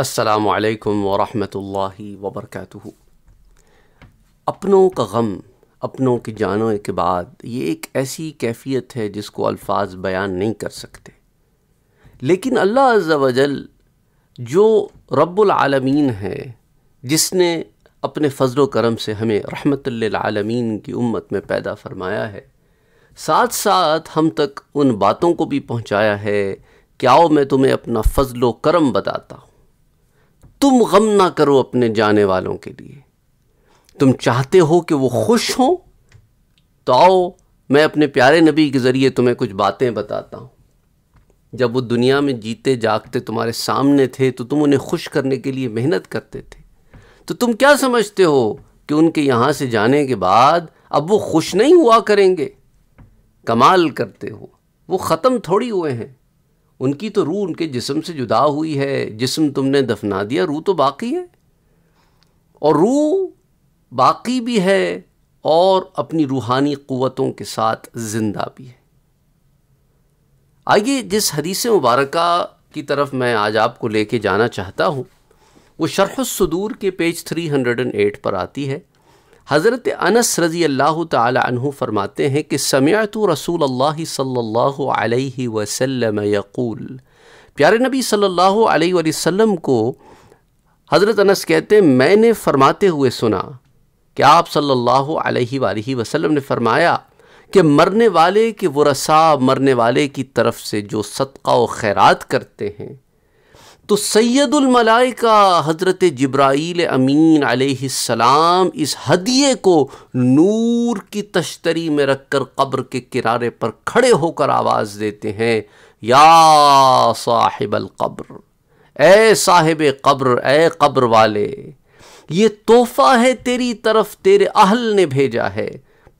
असलकम वरहि वबरक अपनों का गम अपनों की जानों के बाद ये एक ऐसी कैफियत है जिसको अल्फाज बयान नहीं कर सकते लेकिन अल्लाह अज़्ज़ वजल जो रब्बुलआलमीन है जिसने अपने फ़जल करम से हमें रहमतल्लामीन की उम्मत में पैदा फरमाया है साथ साथ हम तक उन बातों को भी पहुँचाया है क्या मैं तुम्हें अपना फ़जल करम बताता हूँ तुम गम ना करो अपने जाने वालों के लिए तुम चाहते हो कि वो खुश हों तो आओ मैं अपने प्यारे नबी के ज़रिए तुम्हें कुछ बातें बताता हूँ जब वो दुनिया में जीते जागते तुम्हारे सामने थे तो तुम उन्हें खुश करने के लिए मेहनत करते थे तो तुम क्या समझते हो कि उनके यहाँ से जाने के बाद अब वो खुश नहीं हुआ करेंगे कमाल करते हो वो ख़त्म थोड़ी हुए हैं उनकी तो रूह उनके जिस्म से जुदा हुई है जिस्म तुमने दफना दिया रूह तो बाकी है और रूह बाकी भी है और अपनी रूहानी क़वतों के साथ ज़िंदा भी है आइए जिस हदीस मुबारक की तरफ मैं आज आपको लेके जाना चाहता हूँ वो शरह सदूर के पेज 308 पर आती है हज़रत अनस रज़ी अल्लाह तहु फरमाते हैं कि समेत रसूल अल्लाह सल्ला वसम यकूल प्यारे नबी सल्लल्लाहु अलैहि को हज़रत अनस कहते हैं मैंने फरमाते हुए सुना कि आप सल्लल्लाहु वसलम ने फरमाया कि मरने वाले के वसा मरने वाले की तरफ से जो सदका व खैरात करते हैं तो सैदुल मलाइका हज़रत जब्राईल अमीन अलैहिस्सलाम इस हदिये को नूर की तश्तरी में रखकर कब्र के किनारे पर खड़े होकर आवाज़ देते हैं या साहिब कब्र ए साहिब कब्र ए कब्र वाले ये तोहफ़ा है तेरी तरफ तेरे अहल ने भेजा है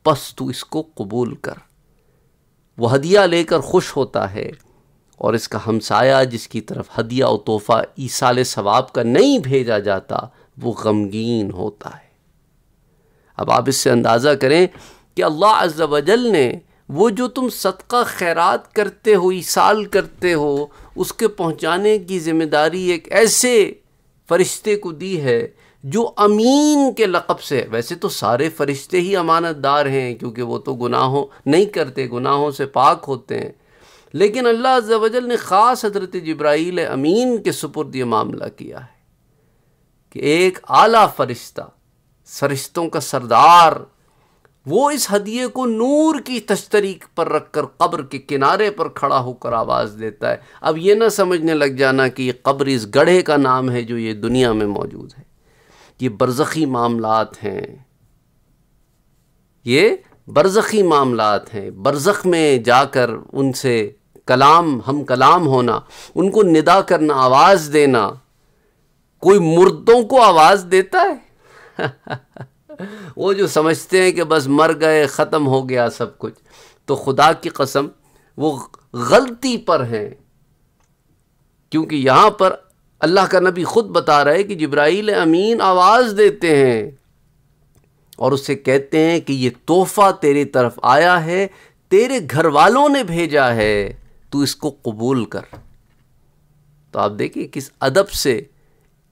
बस तू इसको कबूल कर वह हदिया लेकर खुश होता है और इसका हमसाया जिसकी तरफ हदिया और तोहफ़ा ईसाल सवाब का नहीं भेजा जाता वो गमगीन होता है अब आप इससे अंदाज़ा करें कि अल्लाह अजल ने वो जो तुम सदका खैरात करते हो ईसाल करते हो उसके पहुँचाने की ज़िम्मेदारी एक ऐसे फरिश्ते को दी है जो अमीन के लक़ब से वैसे तो सारे फरिश्ते ही अमानतदार हैं क्योंकि वो तो गुनाहों नहीं करते गुनाहों से पाक होते हैं लेकिन अल्लाह अजल ने ख़ास हजरत जब्राइल अमीन के सुपुर्द ये मामला किया है कि एक आला फरिश्ता सरिश्तों का सरदार वो इस हदिये को नूर की तश्तरीक पर रखकर कब्र के किनारे पर खड़ा होकर आवाज़ देता है अब ये ना समझने लग जाना कि ये कब्र इस गढ़े का नाम है जो ये दुनिया में मौजूद है ये बरज़ख़ी मामलात हैं ये बरज़ख़ी मामलात हैं बरज़ख़ में जाकर उनसे कलाम हम कलाम होना उनको निदा करना आवाज़ देना कोई मुर्दों को आवाज़ देता है वो जो समझते हैं कि बस मर गए ख़त्म हो गया सब कुछ तो खुदा की कसम वो गलती पर हैं क्योंकि यहां पर अल्लाह का नबी ख़ुद बता रहा है कि जिब्राइल अमीन आवाज़ देते हैं और उससे कहते हैं कि ये तोहफ़ा तेरी तरफ आया है तेरे घर वालों ने भेजा है तू इसको कबूल कर तो आप देखिए किस अदब से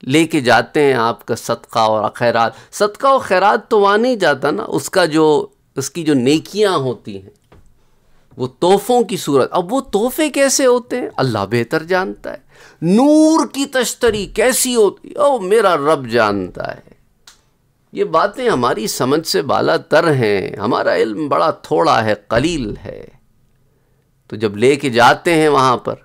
लेके जाते हैं आपका सदका और खैरात सदका और खैरात तो वहाँ नहीं जाता ना उसका जो उसकी जो नेकियाँ होती हैं वो तोहफ़ों की सूरत अब वो तोहफे कैसे होते हैं अल्लाह बेहतर जानता है नूर की तश्तरी कैसी होती ओ मेरा रब जानता है ये बातें हमारी समझ से बाला तर हैं हमारा इल्म बड़ा थोड़ा है कलील है तो जब ले के जाते हैं वहाँ पर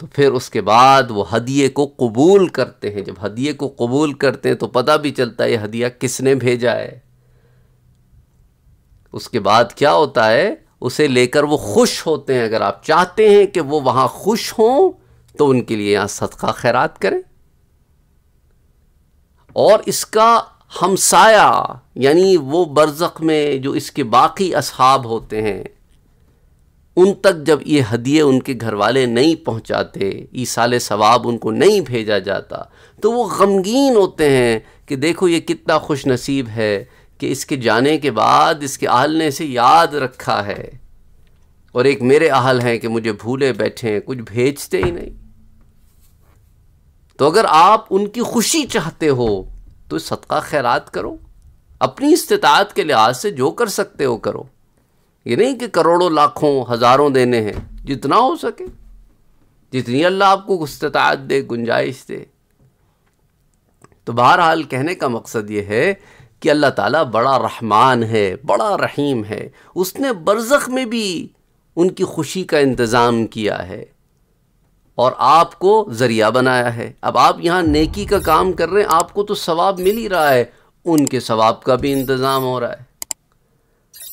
तो फिर उसके बाद वो हदिये को कबूल करते हैं जब हदिये को कबूल करते हैं तो पता भी चलता है ये हदिया किसने भेजा है उसके बाद क्या होता है उसे लेकर वो खुश होते हैं अगर आप चाहते हैं कि वो वहाँ खुश हों तो उनके लिए यहाँ सदका खैरात करें और इसका हमसाया यानी वो बरज़क में जो इसके बाकी असहाब होते हैं उन तक जब ये हदिये उनके घर वाले नहीं पहुंचाते साले सवाब उनको नहीं भेजा जाता तो वो गमगीन होते हैं कि देखो ये कितना खुश नसीब है कि इसके जाने के बाद इसके आहल ने इसे याद रखा है और एक मेरे आहल हैं कि मुझे भूले बैठे हैं कुछ भेजते ही नहीं तो अगर आप उनकी खुशी चाहते हो तो सदका खैरात करो अपनी इस्तात के लिहाज से जो कर सकते हो करो ये नहीं कि करोड़ों लाखों हज़ारों देने हैं जितना हो सके जितनी अल्लाह आपको गुस्तात दे गुंजाइश दे तो बहरहाल कहने का मकसद ये है कि अल्लाह ताला बड़ा रहमान है बड़ा रहीम है उसने बरज़ख़ में भी उनकी खुशी का इंतज़ाम किया है और आपको ज़रिया बनाया है अब आप यहाँ नेकी का काम कर रहे हैं आपको तो सवाब मिल ही रहा है उनके सवाब का भी इंतज़ाम हो रहा है